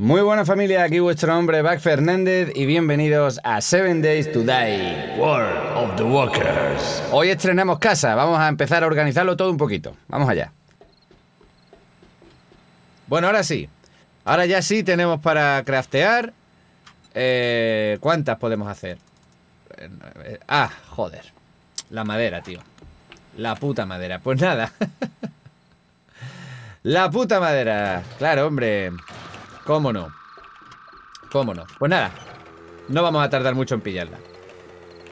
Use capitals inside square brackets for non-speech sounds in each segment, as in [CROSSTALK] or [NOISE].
Muy buena familia, aquí vuestro hombre Back Fernández y bienvenidos a Seven Days to Die, World of the Walkers. Hoy estrenamos casa, vamos a empezar a organizarlo todo un poquito. Vamos allá. Bueno, ahora sí. Ahora ya sí tenemos para craftear. Eh, ¿Cuántas podemos hacer? Eh, ah, joder. La madera, tío. La puta madera. Pues nada. [LAUGHS] La puta madera. Claro, hombre. ¿Cómo no? ¿Cómo no? Pues nada, no vamos a tardar mucho en pillarla.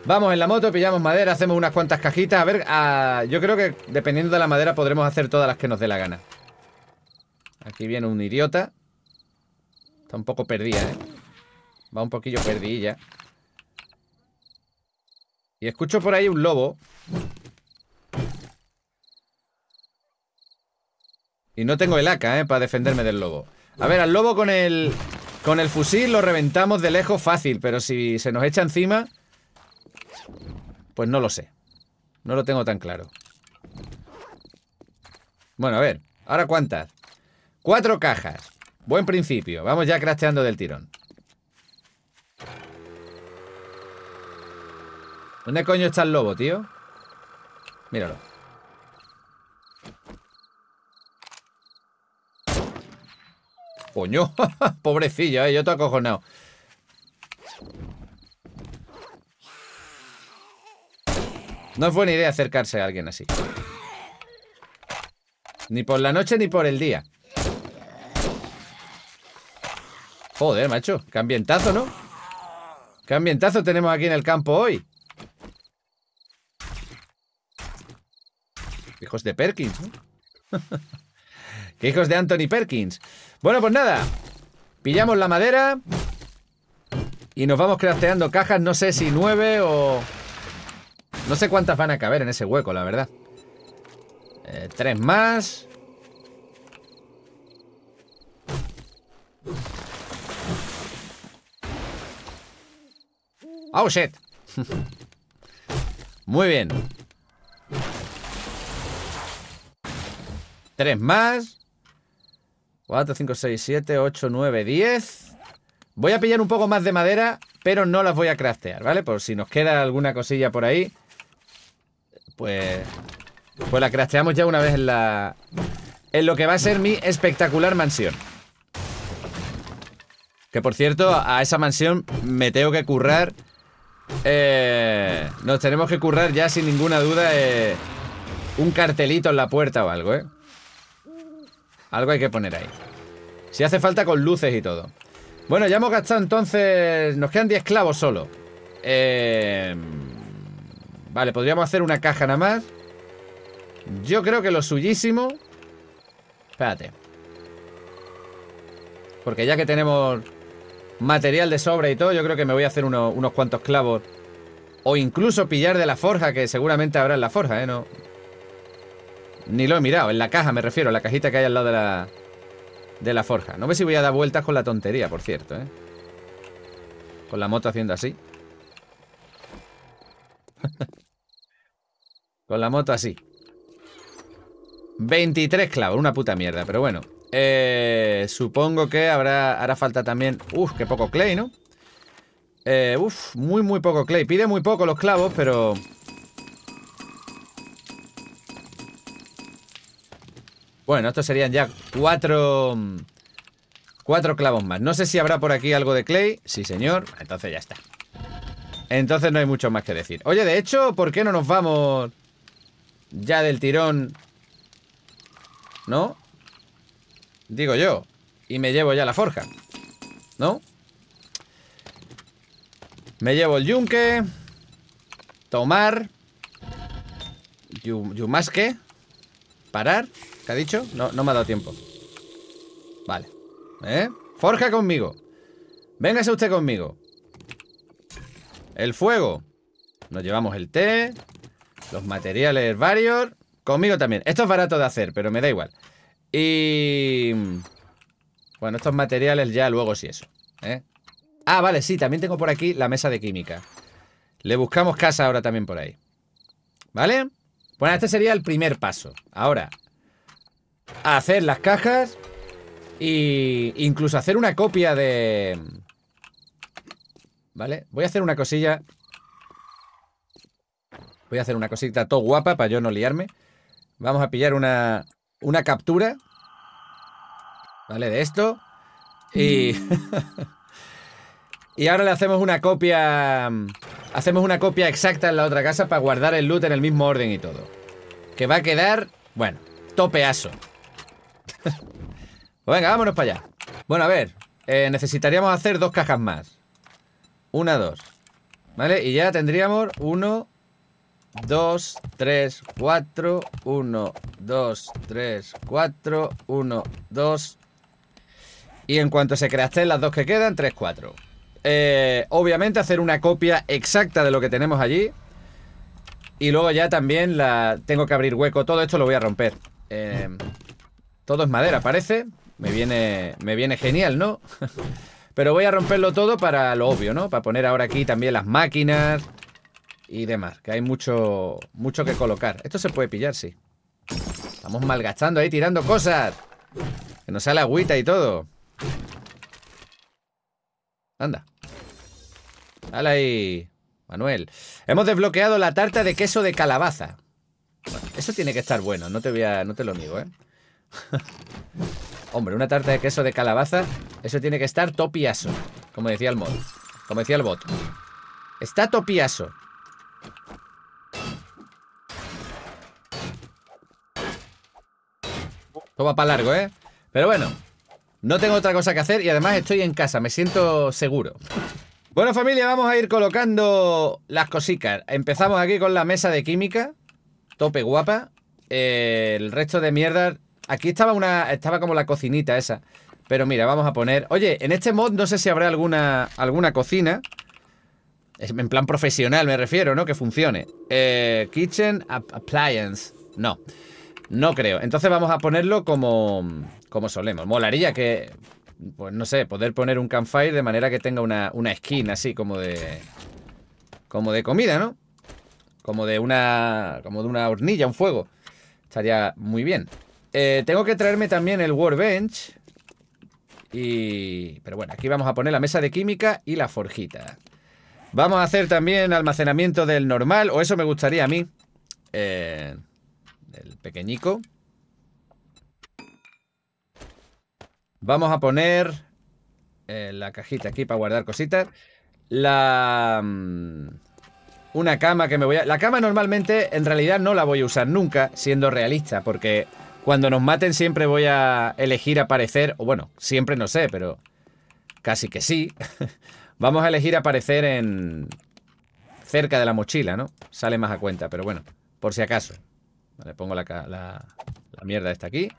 Vamos en la moto, pillamos madera, hacemos unas cuantas cajitas. A ver, yo creo que dependiendo de la madera podremos hacer todas las que nos dé la gana. Aquí viene un idiota. Está un poco perdida, ¿eh? Va un poquillo perdida. Y escucho por ahí un lobo. Y no tengo el AK, ¿eh? Para defenderme del lobo. A ver, al lobo con el... Con el fusil lo reventamos de lejos fácil, pero si se nos echa encima... Pues no lo sé. No lo tengo tan claro. Bueno, a ver. ¿Ahora cuántas? Cuatro cajas. Buen principio. Vamos ya crasteando del tirón. ¿Dónde coño está el lobo, tío? Míralo. Coño, [LAUGHS] pobrecilla, ¿eh? yo te acojonado. No es buena idea acercarse a alguien así. Ni por la noche ni por el día. Joder, macho. Qué ambientazo, ¿no? Qué ambientazo tenemos aquí en el campo hoy. Hijos de Perkins, ¿no? [LAUGHS] hijos de Anthony Perkins! Bueno, pues nada. Pillamos la madera. Y nos vamos crafteando cajas, no sé si nueve o... No sé cuántas van a caber en ese hueco, la verdad. Eh, tres más. ¡Oh, shit! [LAUGHS] Muy bien. Tres más. 4, 5, 6, 7, 8, 9, 10. Voy a pillar un poco más de madera, pero no las voy a craftear, ¿vale? Por si nos queda alguna cosilla por ahí, pues... Pues la crafteamos ya una vez en la... En lo que va a ser mi espectacular mansión. Que por cierto, a esa mansión me tengo que currar... Eh, nos tenemos que currar ya sin ninguna duda eh, un cartelito en la puerta o algo, ¿eh? Algo hay que poner ahí. Si hace falta con luces y todo. Bueno, ya hemos gastado entonces... Nos quedan 10 clavos solo. Eh, vale, podríamos hacer una caja nada más. Yo creo que lo suyísimo... Espérate. Porque ya que tenemos material de sobra y todo, yo creo que me voy a hacer unos cuantos clavos. O incluso pillar de la forja, que seguramente habrá en la forja, ¿eh? No, ni lo he mirado, en la caja me refiero, la cajita que hay al lado de la, de la forja. No ve si voy a dar vueltas con la tontería, por cierto, ¿eh? Con la moto haciendo así. [LAUGHS] con la moto así. 23 clavos, una puta mierda, pero bueno. Eh, supongo que habrá, hará falta también... Uf, qué poco clay, ¿no? Eh, uf, muy, muy poco clay. Pide muy poco los clavos, pero... Bueno, estos serían ya cuatro... Cuatro clavos más. No sé si habrá por aquí algo de clay. Sí, señor. Entonces ya está. Entonces no hay mucho más que decir. Oye, de hecho, ¿por qué no nos vamos ya del tirón? ¿No? Digo yo. Y me llevo ya la forja. ¿No? Me llevo el yunque. Tomar. Yumasque. Parar. ¿Qué ha dicho? No, no me ha dado tiempo. Vale. ¿Eh? Forja conmigo. Véngase usted conmigo. El fuego. Nos llevamos el té. Los materiales varios. Conmigo también. Esto es barato de hacer, pero me da igual. Y... Bueno, estos materiales ya luego sí eso. ¿eh? Ah, vale, sí, también tengo por aquí la mesa de química. Le buscamos casa ahora también por ahí. ¿Vale? Bueno, este sería el primer paso. Ahora, hacer las cajas y incluso hacer una copia de... ¿Vale? Voy a hacer una cosilla... Voy a hacer una cosita todo guapa para yo no liarme. Vamos a pillar una, una captura. ¿Vale? De esto. Y... [LAUGHS] y ahora le hacemos una copia... Hacemos una copia exacta en la otra casa para guardar el loot en el mismo orden y todo. Que va a quedar, bueno, topeazo pues venga, vámonos para allá. Bueno, a ver. Eh, necesitaríamos hacer dos cajas más. Una, dos. ¿Vale? Y ya tendríamos uno, dos, tres, cuatro. Uno, dos, tres, cuatro. Uno, dos. Y en cuanto se creaste las dos que quedan, tres, cuatro. Eh, obviamente hacer una copia exacta de lo que tenemos allí. Y luego ya también la tengo que abrir hueco. Todo esto lo voy a romper. Eh, todo es madera, parece. Me viene, me viene genial, ¿no? Pero voy a romperlo todo para lo obvio, ¿no? Para poner ahora aquí también las máquinas y demás. Que hay mucho, mucho que colocar. Esto se puede pillar, sí. Estamos malgastando ahí, tirando cosas. Que nos sale agüita y todo. Anda. Dale ahí, Manuel. Hemos desbloqueado la tarta de queso de calabaza. eso tiene que estar bueno, no te, voy no te lo niego, ¿eh? Hombre, una tarta de queso de calabaza. Eso tiene que estar topiaso. Como decía el mod. Como decía el bot. Está topiaso. Toma para largo, ¿eh? Pero bueno, no tengo otra cosa que hacer y además estoy en casa, me siento seguro. Bueno familia, vamos a ir colocando las cositas. Empezamos aquí con la mesa de química, tope guapa. Eh, el resto de mierda Aquí estaba una. Estaba como la cocinita esa. Pero mira, vamos a poner. Oye, en este mod no sé si habrá alguna, alguna cocina. En plan profesional me refiero, ¿no? Que funcione. Eh, kitchen appliance. No. No creo. Entonces vamos a ponerlo como, como solemos. Molaría que. Pues no sé, poder poner un campfire de manera que tenga una, una skin así, como de. Como de comida, ¿no? Como de una. Como de una hornilla, un fuego. Estaría muy bien. Eh, tengo que traerme también el workbench. Y... Pero bueno, aquí vamos a poner la mesa de química y la forjita. Vamos a hacer también almacenamiento del normal, o eso me gustaría a mí. Eh, el pequeñico. Vamos a poner eh, la cajita aquí para guardar cositas. La... Mm, una cama que me voy a... La cama normalmente en realidad no la voy a usar nunca, siendo realista, porque cuando nos maten siempre voy a elegir aparecer, o bueno, siempre no sé, pero casi que sí. [LAUGHS] Vamos a elegir aparecer en cerca de la mochila, ¿no? Sale más a cuenta, pero bueno, por si acaso. Le pongo la, mierda esta aquí.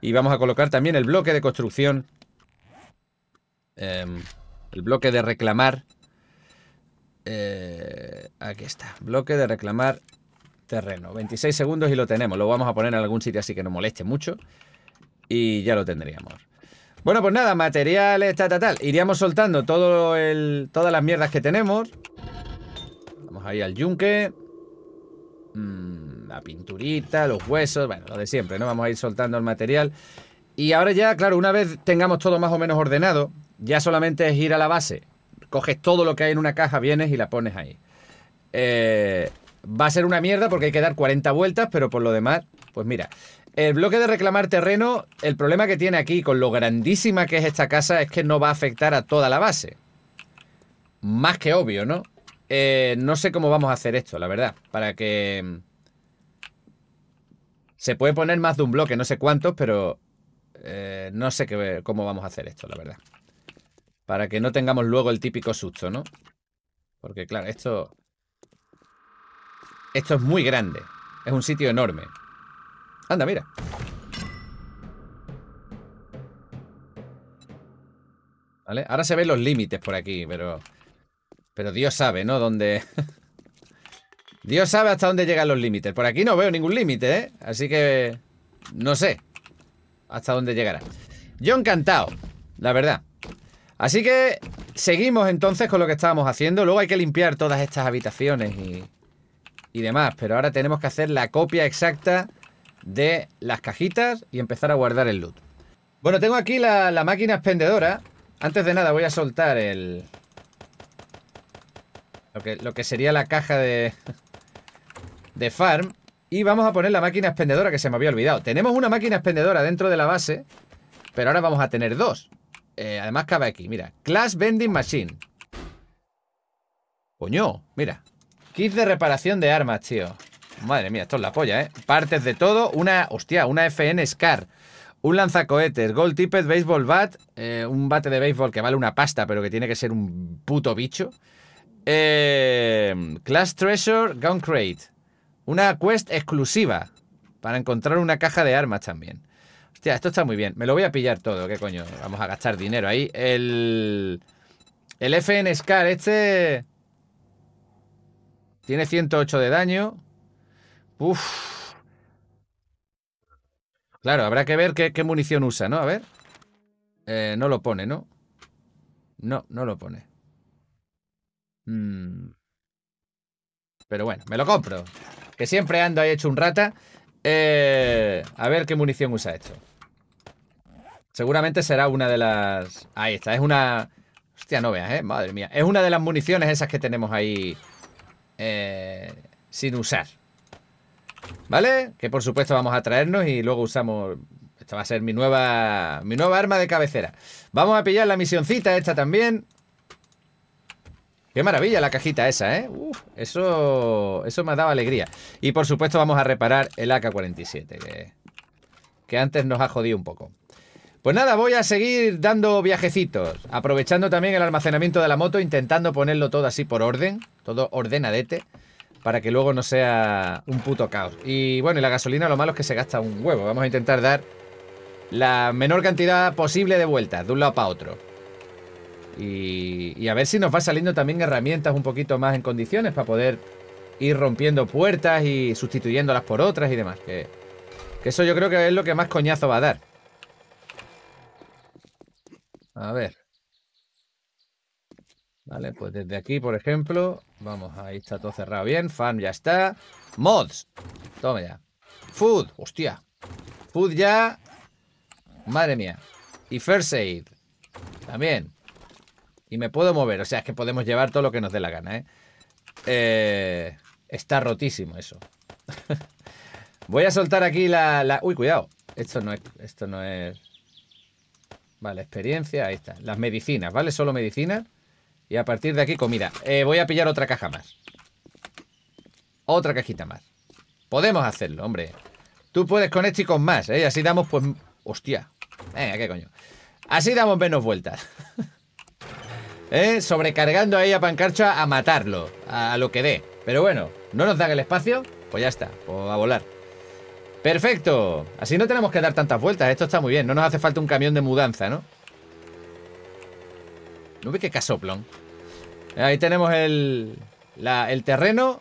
Y vamos a colocar también el bloque de construcción. Em, el bloque de reclamar. Eh, aquí está. Bloque de reclamar terreno. 26 segundos y lo tenemos. Lo vamos a poner en algún sitio así que no moleste mucho. Y ya lo tendríamos. Bueno, pues nada, materiales, tal, tal, tal. Iríamos soltando todo el, todas las mierdas que tenemos. Vamos ahí al yunque. Mm, la pinturita, los huesos, bueno, lo de siempre, ¿no? Vamos a ir soltando el material. Y ahora ya, claro, una vez tengamos todo más o menos ordenado, ya solamente es ir a la base. Coges todo lo que hay en una caja, vienes y la pones ahí. Eh, Va a ser una mierda porque hay que dar 40 vueltas, pero por lo demás, pues mira. El bloque de reclamar terreno, el problema que tiene aquí con lo grandísima que es esta casa es que no va a afectar a toda la base. Más que obvio, ¿no? Eh, no sé cómo vamos a hacer esto, la verdad, para que... Mm, se puede poner más de un bloque, no sé cuántos, pero eh, no sé cómo vamos a hacer esto, la verdad. Para que no tengamos luego el típico susto, ¿no? Porque claro, esto... Esto es muy grande. Es un sitio enorme. Anda, mira. ¿Vale? Ahora se ven los límites por aquí, pero... Pero Dios sabe, ¿no? Dónde... [LAUGHS] Dios sabe hasta dónde llegan los límites. Por aquí no veo ningún límite, ¿eh? Así que... No sé. Hasta dónde llegará. Yo encantado, la verdad. Así que seguimos entonces con lo que estábamos haciendo. Luego hay que limpiar todas estas habitaciones y y demás. Pero ahora tenemos que hacer la copia exacta de las cajitas y empezar a guardar el loot. Bueno, tengo aquí la, máquina expendedora. Antes de nada voy a soltar el... Lo que, lo que sería la caja de... De farm. Y vamos a poner la máquina expendedora que se me había olvidado. Tenemos una máquina expendedora dentro de la base. Pero ahora vamos a tener dos. Eh, además cabe aquí, mira. Class Vending Machine. Coño, mira. Kit de reparación de armas, tío. Madre mía, esto es la polla, ¿eh? Partes de todo, una... Hostia, una FN Scar. Un lanzacohetes, gold tippet, baseball bat, eh, un bate de béisbol que vale una pasta, pero que tiene que ser un puto bicho. Eh, Class Treasure Gun Crate. Una quest exclusiva para encontrar una caja de armas también. Hostia, esto está muy bien. Me lo voy a pillar todo, qué coño. Vamos a gastar dinero ahí. El, el FN Scar este tiene 108 de daño. Uf. Claro, habrá que ver qué, munición usa, ¿no? A ver. Eh, no lo pone, ¿no? No, no lo pone. Mm. Pero bueno, me lo compro. Que siempre ando ahí hecho un rata. Eh, a ver qué munición usa esto. Seguramente será una de las... Ahí está, es una... Hostia, no veas, ¿eh? Madre mía. Es una de las municiones esas que tenemos ahí eh, sin usar. ¿Vale? Que por supuesto vamos a traernos y luego usamos... Esta va a ser mi nueva, mi nueva arma de cabecera. Vamos a pillar la misioncita esta también. Qué maravilla la cajita esa, ¿eh? eso, eso me ha dado alegría. Y por supuesto vamos a reparar el AK-47, que, que antes nos ha jodido un poco. Pues nada, voy a seguir dando viajecitos, aprovechando también el almacenamiento de la moto, intentando ponerlo todo así por orden, todo ordenadete, para que luego no sea un puto caos. Y bueno, y la gasolina lo malo es que se gasta un huevo. Vamos a intentar dar la menor cantidad posible de vueltas, de un lado para otro. Y, a ver si nos va saliendo también herramientas un poquito más en condiciones para poder ir rompiendo puertas y sustituyéndolas por otras y demás. Que, que eso yo creo que es lo que más coñazo va a dar. A ver. Vale, pues desde aquí, por ejemplo, vamos, ahí está todo cerrado bien. Fan ya está. Mods. Toma ya. Food. Hostia. Food ya. Madre mía. Y First Aid. También. Y me puedo mover. O sea, es que podemos llevar todo lo que nos dé la gana, ¿eh? eh está rotísimo eso. [LAUGHS] Voy a soltar aquí la, Uy, cuidado. Esto no Esto no es... Vale, experiencia, ahí está. Las medicinas, ¿vale? Solo medicinas. Y a partir de aquí, comida. Eh, voy a pillar otra caja más. Otra cajita más. Podemos hacerlo, hombre. Tú puedes con esto y con más, ¿eh? Así damos, pues... Hostia. eh qué coño. Así damos menos vueltas. [LAUGHS] ¿Eh? Sobrecargando ahí a Pancarcha a matarlo. A lo que dé. Pero bueno, no nos dan el espacio, pues ya está. Pues a volar. Perfecto. Así no tenemos que dar tantas vueltas. Esto está muy bien. No nos hace falta un camión de mudanza, ¿no? ¿No ve que casoplón? Ahí tenemos el, el terreno.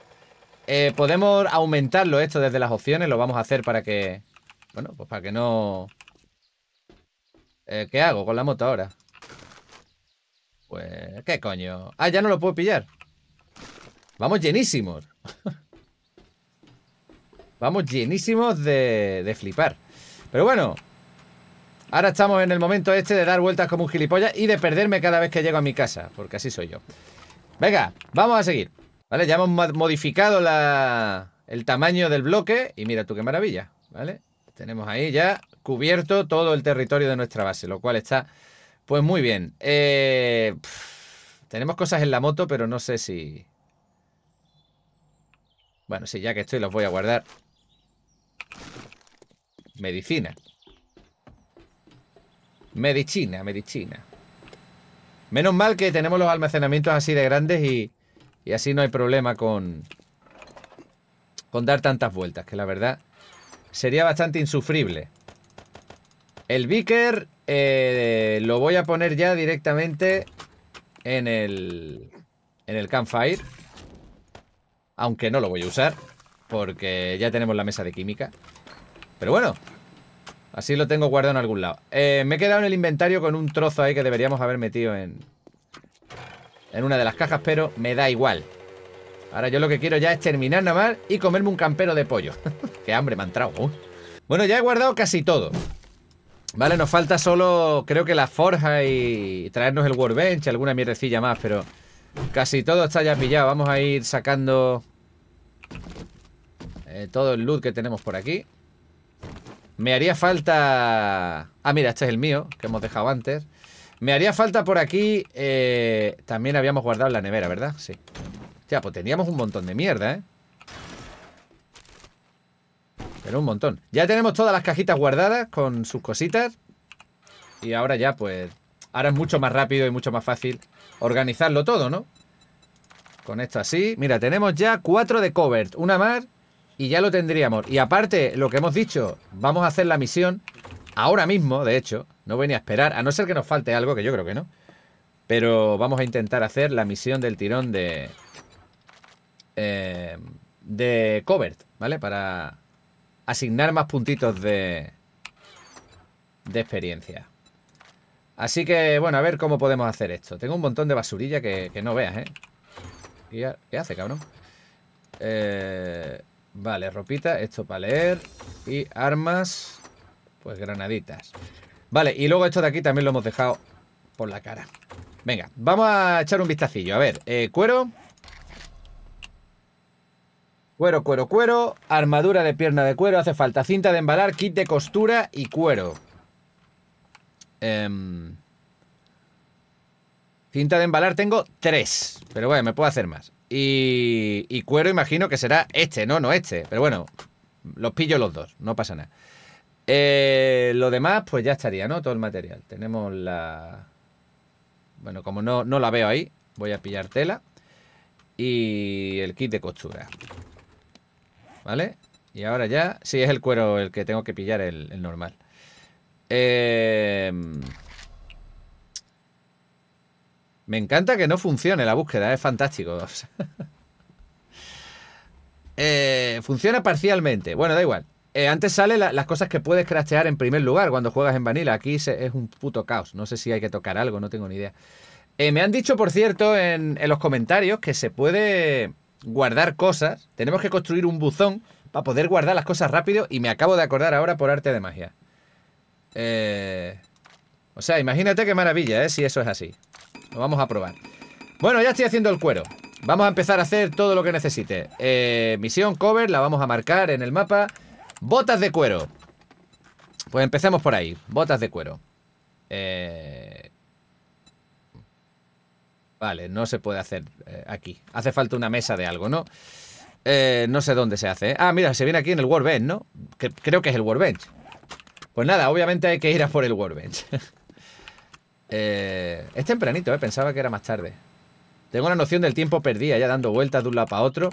Eh, podemos aumentarlo esto desde las opciones. Lo vamos a hacer para que... Bueno, pues para que no... Eh, ¿Qué hago con la moto ahora? Pues... ¿Qué coño? Ah, ya no lo puedo pillar. Vamos llenísimos. [LAUGHS] Vamos llenísimos de, flipar. Pero bueno, ahora estamos en el momento este de dar vueltas como un gilipollas y de perderme cada vez que llego a mi casa, porque así soy yo. Venga, vamos a seguir. Vale, ya hemos modificado el tamaño del bloque y mira tú qué maravilla, ¿vale? Tenemos ahí ya cubierto todo el territorio de nuestra base, lo cual está pues muy bien. Eh, tenemos cosas en la moto, pero no sé si... Bueno, sí, ya que estoy los voy a guardar. Medicina. Medicina, medicina. Menos mal que tenemos los almacenamientos así de grandes y, y así no hay problema con, con dar tantas vueltas, que la verdad sería bastante insufrible. El Beaker. Eh, lo voy a poner ya directamente en el, en el campfire. Aunque no lo voy a usar, porque ya tenemos la mesa de química. Pero bueno, así lo tengo guardado en algún lado. Eh, me he quedado en el inventario con un trozo ahí que deberíamos haber metido en, en una de las cajas, pero me da igual. Ahora yo lo que quiero ya es terminar nada más y comerme un campero de pollo. [LAUGHS] ¡Qué hambre me ha entrado! Bueno, ya he guardado casi todo. Vale, nos falta solo, creo que la forja y traernos el workbench, alguna mierdecilla más, pero casi todo está ya pillado. Vamos a ir sacando eh, todo el loot que tenemos por aquí. Me haría falta... Ah, mira, este es el mío, que hemos dejado antes. Me haría falta por aquí... Eh, también habíamos guardado la nevera, ¿verdad? Sí. Ya, pues teníamos un montón de mierda, ¿eh? Pero un montón. Ya tenemos todas las cajitas guardadas con sus cositas. Y ahora ya, pues... Ahora es mucho más rápido y mucho más fácil organizarlo todo, ¿no? Con esto así. Mira, tenemos ya cuatro de covert. Una más y ya lo tendríamos. Y aparte, lo que hemos dicho, vamos a hacer la misión ahora mismo, de hecho. No venía a esperar, a no ser que nos falte algo, que yo creo que no. Pero vamos a intentar hacer la misión del tirón de... Eh, de Covert, ¿vale? Para asignar más puntitos de... De experiencia. Así que, bueno, a ver cómo podemos hacer esto. Tengo un montón de basurilla que, que no veas, ¿eh? ¿Qué hace, cabrón? Eh... Vale, ropita, esto para leer. Y armas, pues granaditas. Vale, y luego esto de aquí también lo hemos dejado por la cara. Venga, vamos a echar un vistacillo. A ver, eh, cuero. Cuero, cuero, cuero. Armadura de pierna de cuero. Hace falta cinta de embalar, kit de costura y cuero. Em, cinta de embalar tengo tres. Pero bueno, me puedo hacer más. Y, cuero imagino que será este, no, no este. Pero bueno, los pillo los dos, no pasa nada. Eh, lo demás, pues ya estaría, ¿no? Todo el material. Tenemos la... Bueno, como no, no la veo ahí, voy a pillar tela. Y el kit de costura. ¿Vale? Y ahora ya, sí, es el cuero el que tengo que pillar, el, el normal. Eh... Me encanta que no funcione la búsqueda, es fantástico. [LAUGHS] Eh, funciona parcialmente. Bueno, da igual. Eh, antes sale las cosas que puedes craftear en primer lugar cuando juegas en Vanilla. Aquí es un puto caos. No sé si hay que tocar algo, no tengo ni idea. Eh, me han dicho, por cierto, en, los comentarios que se puede guardar cosas. Tenemos que construir un buzón para poder guardar las cosas rápido. Y me acabo de acordar ahora por arte de magia. o sea, imagínate qué maravilla, ¿eh? Si eso es así. Lo vamos a probar. Bueno, ya estoy haciendo el cuero. Vamos a empezar a hacer todo lo que necesite. Eh, misión cover, la vamos a marcar en el mapa. Botas de cuero. Pues empecemos por ahí. Botas de cuero. Eh, vale, no se puede hacer eh, aquí. Hace falta una mesa de algo, ¿no? no sé dónde se hace. Ah, mira, se viene aquí en el workbench, ¿no? creo que es el workbench. Pues nada, obviamente hay que ir a por el workbench. [LAUGHS] Eh, es tempranito, eh, pensaba que era más tarde. Tengo una noción del tiempo perdida, ya dando vueltas de un lado para otro.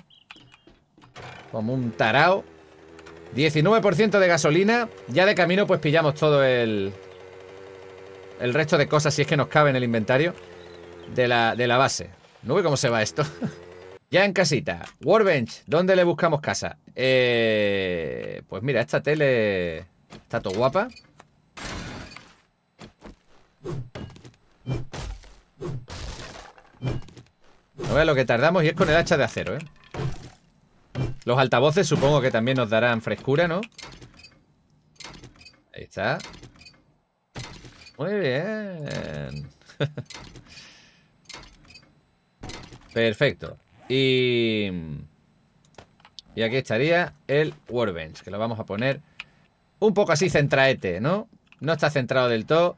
Como un tarao. 19% de gasolina. Ya de camino pues pillamos todo el... El resto de cosas, si es que nos cabe en el inventario. De la, de la base. No ve cómo se va esto. [LAUGHS] ya en casita. Warbench, ¿dónde le buscamos casa? Eh, pues mira, esta tele está todo guapa. A ver lo que tardamos y es con el hacha de acero, ¿eh? Los altavoces supongo que también nos darán frescura, ¿no? Ahí está. Muy bien. [LAUGHS] Perfecto. Y... Y aquí estaría el Warbench, que lo vamos a poner un poco así centraete, ¿no? No está centrado del todo.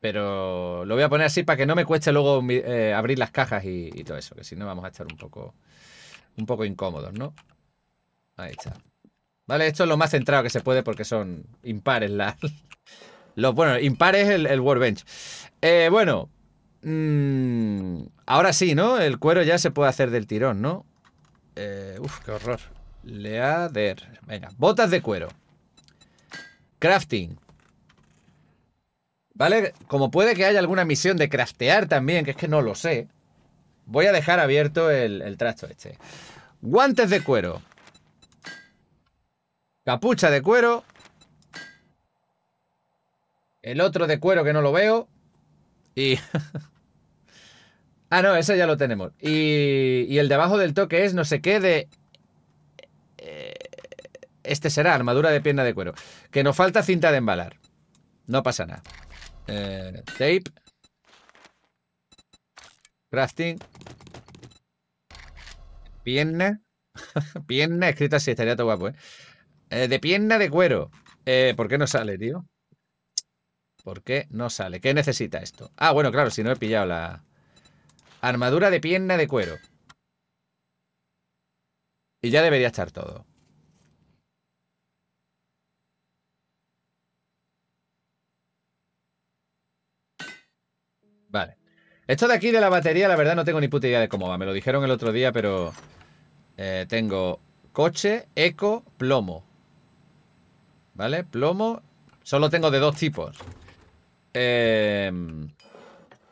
Pero lo voy a poner así para que no me cueste luego eh, abrir las cajas y, todo eso, que si no vamos a estar un poco, un poco incómodos, ¿no? Ahí está. Vale, esto es lo más centrado que se puede porque son impares las... [LAUGHS] Los, bueno, impares el, el workbench. Eh, bueno, mm, ahora sí, ¿no? El cuero ya se puede hacer del tirón, ¿no? Eh, uf, qué horror. Leader. Venga, botas de cuero. Crafting. ¿Vale? Como puede que haya alguna misión de craftear también, que es que no lo sé. Voy a dejar abierto el, el trasto este. Guantes de cuero. Capucha de cuero. El otro de cuero que no lo veo. Y... [LAUGHS] ah, no, ese ya lo tenemos. Y, y el debajo del toque es no sé qué de... Eh, este será armadura de pierna de cuero. Que nos falta cinta de embalar. No pasa nada. Eh, tape. Crafting. Pierna. [LAUGHS] pierna escrita así, estaría todo guapo, ¿eh? Eh, de pierna de cuero. Eh, ¿Por qué no sale, tío? ¿Por qué no sale? ¿Qué necesita esto? Ah, bueno, claro, si no he pillado la... Armadura de pierna de cuero. Y ya debería estar todo. Esto de aquí de la batería, la verdad no tengo ni puta idea de cómo va. Me lo dijeron el otro día, pero... Eh, tengo coche, eco, plomo. ¿Vale? Plomo. Solo tengo de dos tipos. Em,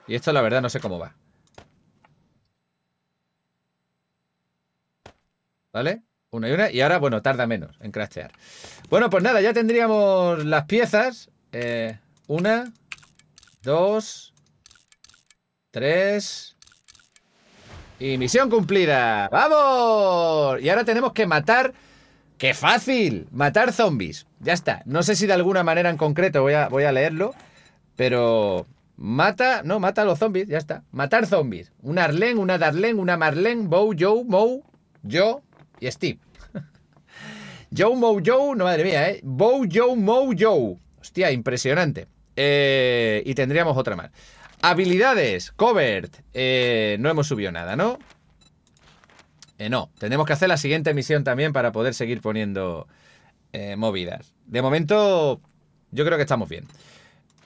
y esto la verdad no sé cómo va. ¿Vale? Una y una. Y ahora, bueno, tarda menos en craftear. Bueno, pues nada, ya tendríamos las piezas. Eh, una, dos, Tres. Y misión cumplida. ¡Vamos! Y ahora tenemos que matar... ¡Qué fácil! Matar zombies. Ya está. No sé si de alguna manera en concreto voy a, voy a leerlo, pero... Mata, no, mata a los zombies, ya está. Matar zombies. Una Arlen, una darlen una Marlene, Bow, Joe, Mou, Joe y Steve. [LAUGHS] Joe, Mou, Joe, no madre mía, ¿eh? Bow, Joe, Mou, Joe. Hostia, impresionante. Eh, y tendríamos otra más. Habilidades, Covert. Eh, no hemos subido nada, ¿no? Eh, no, tenemos que hacer la siguiente misión también para poder seguir poniendo eh, movidas. De momento, yo creo que estamos bien.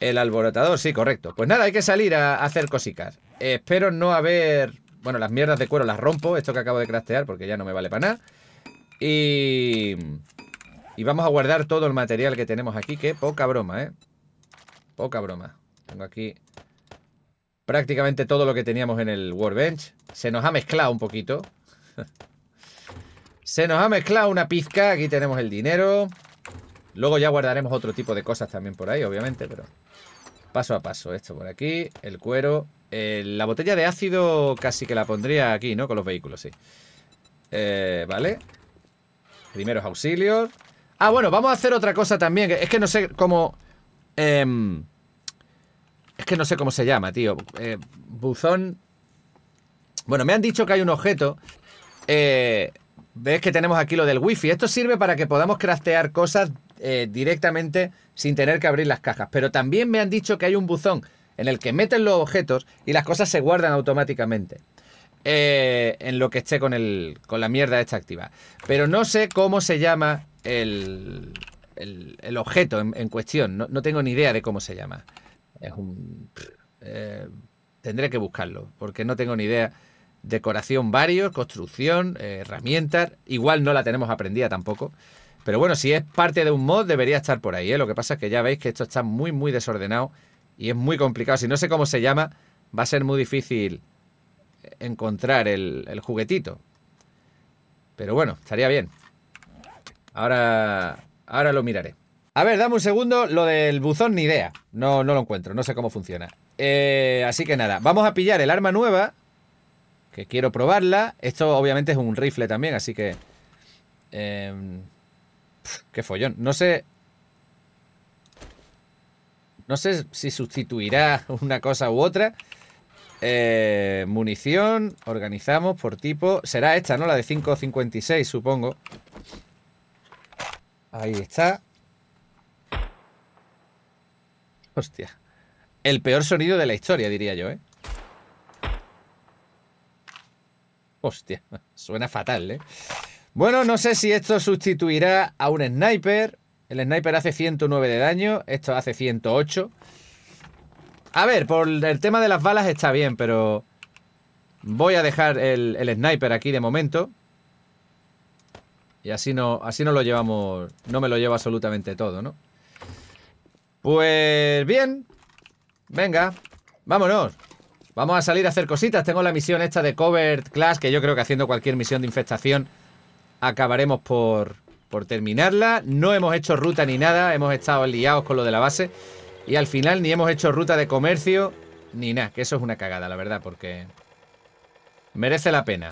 El alborotador, sí, correcto. Pues nada, hay que salir a, hacer cosicas espero no haber... Bueno, las mierdas de cuero las rompo, esto que acabo de craftear, porque ya no me vale para nada. Y... Y vamos a guardar todo el material que tenemos aquí, que poca broma, ¿eh? Poca broma. Tengo aquí prácticamente todo lo que teníamos en el workbench. Se nos ha mezclado un poquito. [LAUGHS] Se nos ha mezclado una pizca. Aquí tenemos el dinero. Luego ya guardaremos otro tipo de cosas también por ahí, obviamente, pero... Paso a paso. Esto por aquí, el cuero... Eh, la botella de ácido casi que la pondría aquí, ¿no? Con los vehículos, sí. Eh, vale. Primeros auxilios. Ah, bueno, vamos a hacer otra cosa también. Es que no sé cómo... Em, es que no sé cómo se llama, tío. Eh, buzón. Bueno, me han dicho que hay un objeto. Eh, ves que tenemos aquí lo del wifi. Esto sirve para que podamos craftear cosas eh, directamente sin tener que abrir las cajas. Pero también me han dicho que hay un buzón en el que meten los objetos y las cosas se guardan automáticamente. en lo que esté con, el, con la mierda esta activa. Pero no sé cómo se llama el, el, objeto en, cuestión. no tengo ni idea de cómo se llama un. Eh, tendré que buscarlo, porque no tengo ni idea. Decoración varios, construcción, eh, herramientas. Igual no la tenemos aprendida tampoco. Pero bueno, si es parte de un mod, debería estar por ahí. ¿eh? Lo que pasa es que ya veis que esto está muy, muy desordenado y es muy complicado. Si no sé cómo se llama, va a ser muy difícil encontrar el, el juguetito. Pero bueno, estaría bien. Ahora, ahora lo miraré. A ver, dame un segundo. Lo del buzón, ni idea. No, no lo encuentro. No sé cómo funciona. Eh, así que nada, vamos a pillar el arma nueva. Que quiero probarla. Esto obviamente es un rifle también, así que... Em, qué follón. No sé... No sé si sustituirá una cosa u otra. Eh, munición, organizamos por tipo. Será esta, ¿no? La de 5.56, supongo. Ahí está. Hostia. El peor sonido de la historia, diría yo, ¿eh? Hostia, [LAUGHS] suena fatal, ¿eh? Bueno, no sé si esto sustituirá a un sniper. El sniper hace 109 de daño, esto hace 108. A ver, por el tema de las balas está bien, pero... Voy a dejar el, sniper aquí de momento. Y así no, así no lo llevamos... No me lo llevo absolutamente todo, ¿no? Pues bien. Venga, vámonos. Vamos a salir a hacer cositas. Tengo la misión esta de Covert Class, que yo creo que haciendo cualquier misión de infestación acabaremos por, por terminarla. No hemos hecho ruta ni nada, hemos estado liados con lo de la base. Y al final ni hemos hecho ruta de comercio ni nada, que eso es una cagada, la verdad, porque merece la pena.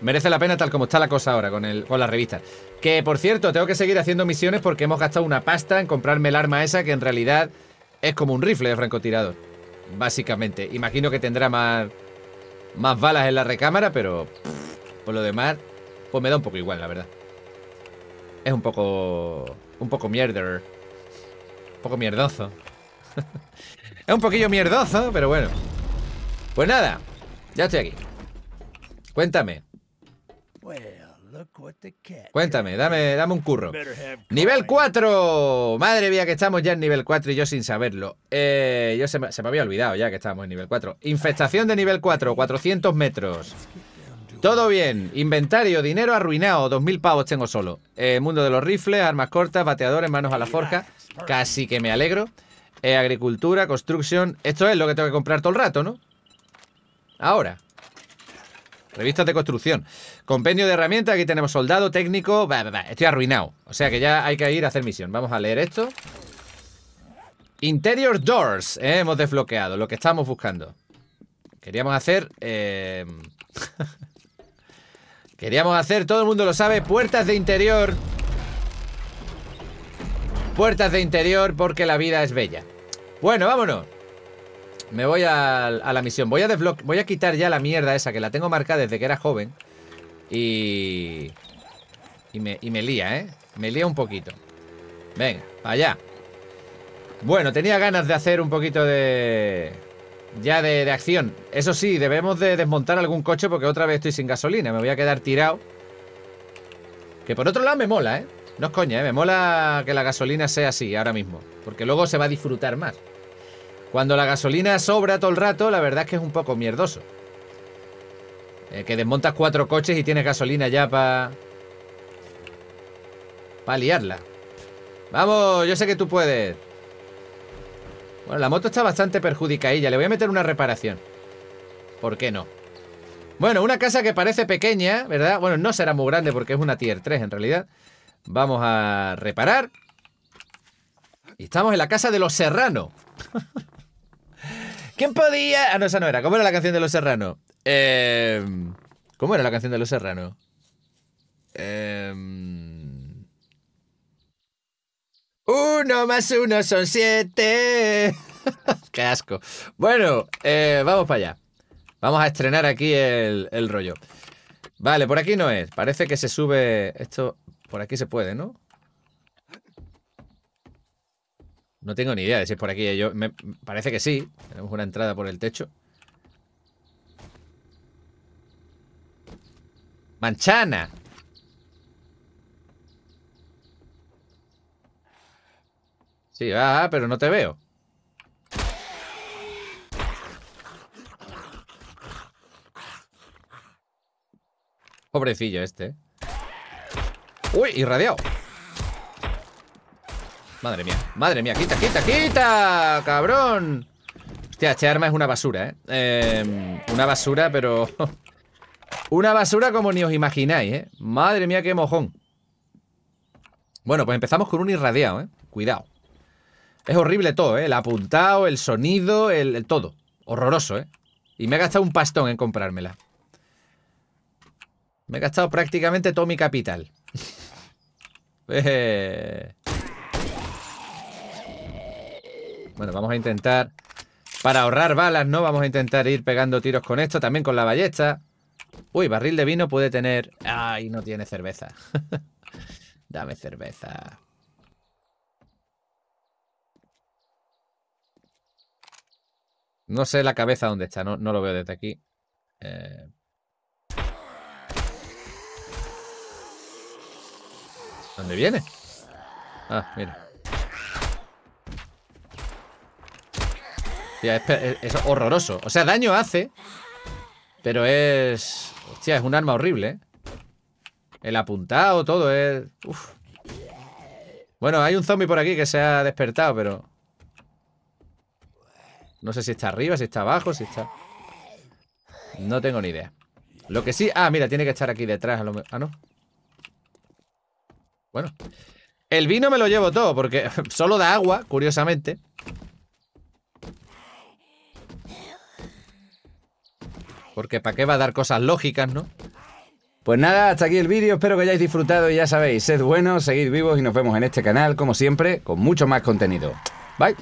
Merece la pena tal como está la cosa ahora con, el, con Que por cierto, tengo que seguir haciendo misiones porque hemos gastado una pasta en comprarme el arma esa que en realidad es como un rifle de francotirador. Básicamente. Imagino que tendrá más, más balas en la recámara, pero por lo demás, pues me da un poco igual, la verdad. Es un poco... Un poco mierder. Un poco mierdozo. [LAUGHS] es un poquillo mierdozo, pero bueno. Pues nada, ya estoy aquí. Cuéntame. Cuéntame, dame, dame un curro. Nivel 4. Madre mía, que estamos ya en nivel 4 y yo sin saberlo. Eh, yo se me, había olvidado ya que estábamos en nivel 4. Infestación de nivel 4, 400 metros. Todo bien. Inventario, dinero arruinado. 2.000 pavos tengo solo. Eh, mundo de los rifles, armas cortas, bateadores, manos a la forja. Casi que me alegro. Eh, agricultura, construcción. Esto es lo que tengo que comprar todo el rato, ¿no? Ahora. Revistas de construcción. Compendio de herramientas. Aquí tenemos soldado, técnico. Estoy arruinado. O sea que ya hay que ir a hacer misión. Vamos a leer esto. Interior Doors. Eh, hemos desbloqueado lo que estábamos buscando. Queríamos hacer... Eh, [LAUGHS] queríamos hacer, todo el mundo lo sabe, puertas de interior. Puertas de interior porque la vida es bella. Bueno, vámonos. Me voy a, la misión. Voy a voy a quitar ya la mierda esa que la tengo marcada desde que era joven. Y... Y me, lía, ¿eh? Me lía un poquito. Venga, allá. Bueno, tenía ganas de hacer un poquito de... Ya de, de acción. Eso sí, debemos de desmontar algún coche porque otra vez estoy sin gasolina. Me voy a quedar tirado. Que por otro lado me mola, ¿eh? No es coña, ¿eh? Me mola que la gasolina sea así ahora mismo. Porque luego se va a disfrutar más. Cuando la gasolina sobra todo el rato, la verdad es que es un poco mierdoso. Eh, que desmontas cuatro coches y tienes gasolina ya para... Para liarla. Vamos, yo sé que tú puedes. Bueno, la moto está bastante perjudicadilla. Le voy a meter una reparación. ¿Por qué no? Bueno, una casa que parece pequeña, ¿verdad? Bueno, no será muy grande porque es una tier 3 en realidad. Vamos a reparar. Y estamos en la casa de los serranos. [LAUGHS] ¿Quién podía...? Ah, no, esa no era. ¿Cómo era la canción de Los Serranos? Em, ¿Cómo era la canción de Los Serranos? Em, uno más uno son siete. [LAUGHS] Qué asco. Bueno, eh, vamos para allá. Vamos a estrenar aquí el, el rollo. Vale, por aquí no es. Parece que se sube... Esto por aquí se puede, ¿no? No tengo ni idea de si es por aquí. Yo, me parece que sí. Tenemos una entrada por el techo. Manchana. Sí, ah, pero no te veo. Pobrecillo este. ¿eh? Uy, irradiado. Madre mía, madre mía, quita, quita, quita, cabrón. Hostia, este arma es una basura, ¿eh? Em, una basura, pero... [LAUGHS] una basura como ni os imagináis, ¿eh? Madre mía, qué mojón. Bueno, pues empezamos con un irradiado, ¿eh? Cuidado. Es horrible todo, ¿eh? El apuntado, el sonido, el, todo. Horroroso, ¿eh? Y me ha gastado un pastón en comprármela. Me he gastado prácticamente todo mi capital. [LAUGHS] eh... Bueno, vamos a intentar... Para ahorrar balas, ¿no? Vamos a intentar ir pegando tiros con esto, también con la ballesta. Uy, barril de vino puede tener... ¡Ay, no tiene cerveza! [LAUGHS] Dame cerveza. No sé la cabeza dónde está, no, lo veo desde aquí. Eh, ¿Dónde viene? Ah, mira. es, horroroso. O sea, daño hace, pero es... Hostia, es un arma horrible, ¿eh? El apuntado, todo es... Bueno, hay un zombie por aquí que se ha despertado, pero... No sé si está arriba, si está abajo, si está... No tengo ni idea. Lo que sí... Ah, mira, tiene que estar aquí detrás. A lo... Ah, no. Bueno. El vino me lo llevo todo, porque [LAUGHS] solo da agua, curiosamente. Porque ¿para qué va a dar cosas lógicas, no? Pues nada, hasta aquí el vídeo, espero que hayáis disfrutado y ya sabéis, sed buenos, seguid vivos y nos vemos en este canal, como siempre, con mucho más contenido. Bye.